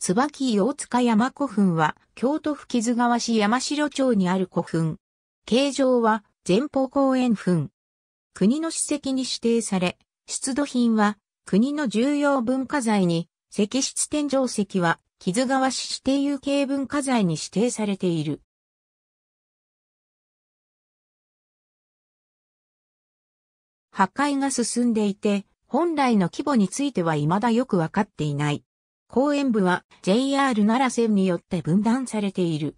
椿大塚山古墳は、京都府木津川市山城町にある古墳。形状は、前方後円墳。国の史跡に指定され、出土品は、国の重要文化財に、石室天井石は、木津川市指定有形文化財に指定されている。破壊が進んでいて、本来の規模については未だよくわかっていない。公園部は JR 奈良線によって分断されている。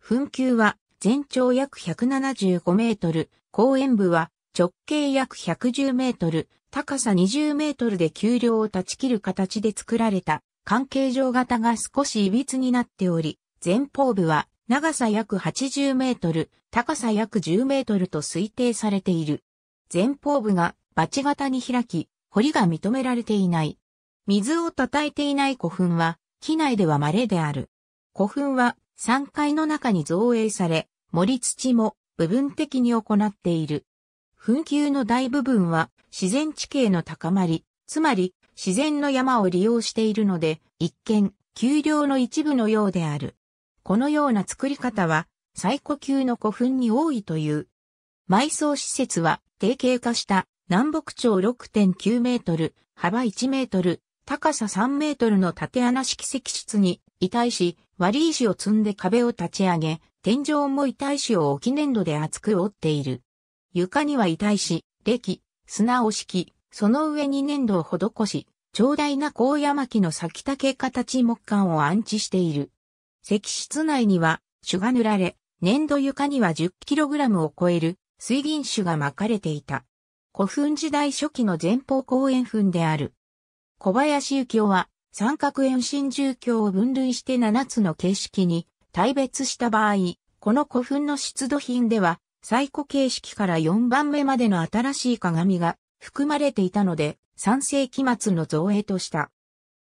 墳丘は全長約175メートル、公園部は直径約110メートル、高さ20メートルで丘陵を断ち切る形で作られた関係上型が少し歪になっており、前方部は長さ約80メートル、高さ約10メートルと推定されている。前方部がバチ型に開き、堀が認められていない。水を叩いていない古墳は、機内では稀である。古墳は3階の中に造営され、森土も部分的に行っている。墳丘の大部分は自然地形の高まり、つまり自然の山を利用しているので、一見、丘陵の一部のようである。このような作り方は、最古級の古墳に多いという。埋葬施設は、定型化した南北朝6.9メートル、幅1メートル、高さ3メートルの縦穴式石室に、遺体し、割り石を積んで壁を立ち上げ、天井も遺体石を置き粘土で厚く折っている。床には遺体石、歴、砂を敷き、その上に粘土を施し、長大な高山木の先竹形木管を安置している。石室内には、種が塗られ、粘土床には 10kg を超える水銀種が巻かれていた。古墳時代初期の前方後円墳である。小林幸雄は、三角円新住教を分類して7つの形式に大別した場合、この古墳の出土品では、最古形式から4番目までの新しい鏡が含まれていたので、3世紀末の造営とした。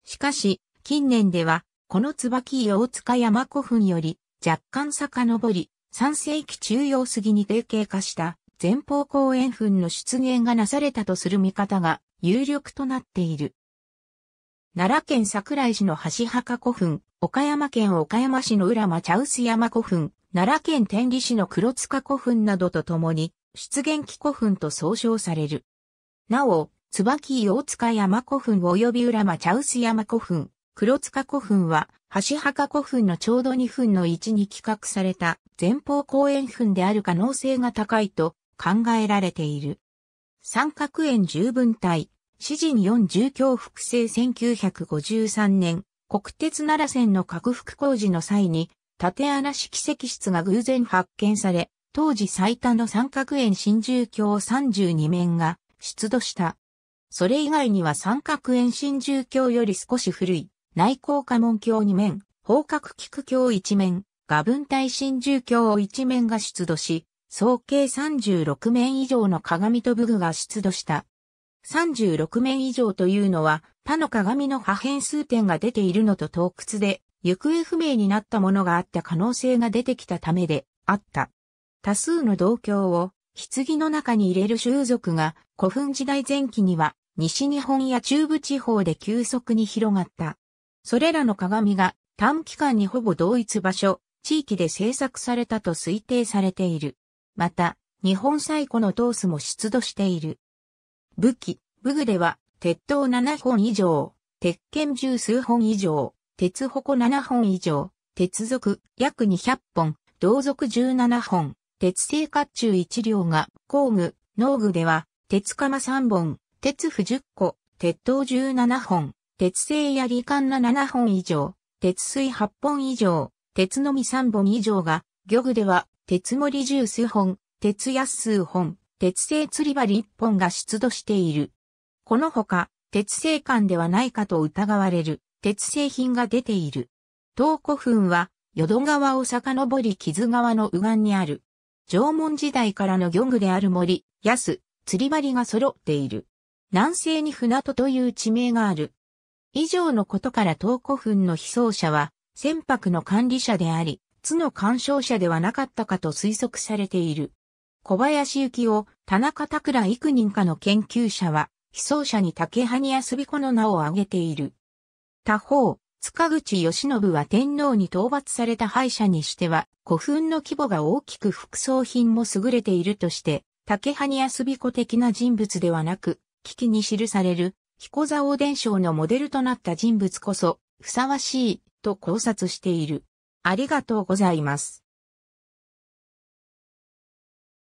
しかし、近年では、この椿大塚山古墳より若干遡り、3世紀中央過ぎに定型化した前方後円墳の出現がなされたとする見方が有力となっている。奈良県桜井市の橋墓古墳、岡山県岡山市の浦間茶臼山古墳、奈良県天理市の黒塚古墳などとともに、出現期古墳と総称される。なお、椿大塚山古墳及び浦間茶臼山古墳、黒塚古墳は、橋墓古墳のちょうど2分の1に企画された前方後円墳である可能性が高いと考えられている。三角円十分体、詩人4重強複製1953年、国鉄奈良線の拡幅工事の際に、縦穴式石室が偶然発見され、当時最多の三角円新住橋32面が出土した。それ以外には三角円新住橋より少し古い、内向家門橋2面、方角菊橋1面、画文体新住橋1面が出土し、総計36面以上の鏡と武具が出土した。36面以上というのは、他の鏡の破片数点が出ているのと洞窟で、行方不明になったものがあった可能性が出てきたためで、あった。多数の銅鏡を、棺の中に入れる種族が、古墳時代前期には、西日本や中部地方で急速に広がった。それらの鏡が、短期間にほぼ同一場所、地域で制作されたと推定されている。また、日本最古のトースも出土している。武器、武具では、鉄塔7本以上、鉄拳十数本以上、鉄矛7本以上、鉄属約200本、銅属17本、鉄製甲冑1両が、工具、農具では、鉄釜3本、鉄符10個、鉄塔17本、鉄製槍管7本以上、鉄水8本以上、鉄のみ3本以上が、漁具では、鉄森十数本、鉄安数本、鉄製釣り針一本が出土している。このほか、鉄製館ではないかと疑われる鉄製品が出ている。東古墳は、淀川を遡り木津川の右岸にある。縄文時代からの漁具である森、安、釣り針が揃っている。南西に船戸という地名がある。以上のことから東古墳の被葬者は、船舶の管理者であり、津の干渉者ではなかったかと推測されている。小林幸雄、田中拓ら幾人かの研究者は、被葬者に竹埴にすびの名を挙げている。他方、塚口義信は天皇に討伐された敗者にしては、古墳の規模が大きく副葬品も優れているとして、竹埴にすび的な人物ではなく、危機に記される、彦沢王伝承のモデルとなった人物こそ、ふさわしい、と考察している。ありがとうございます。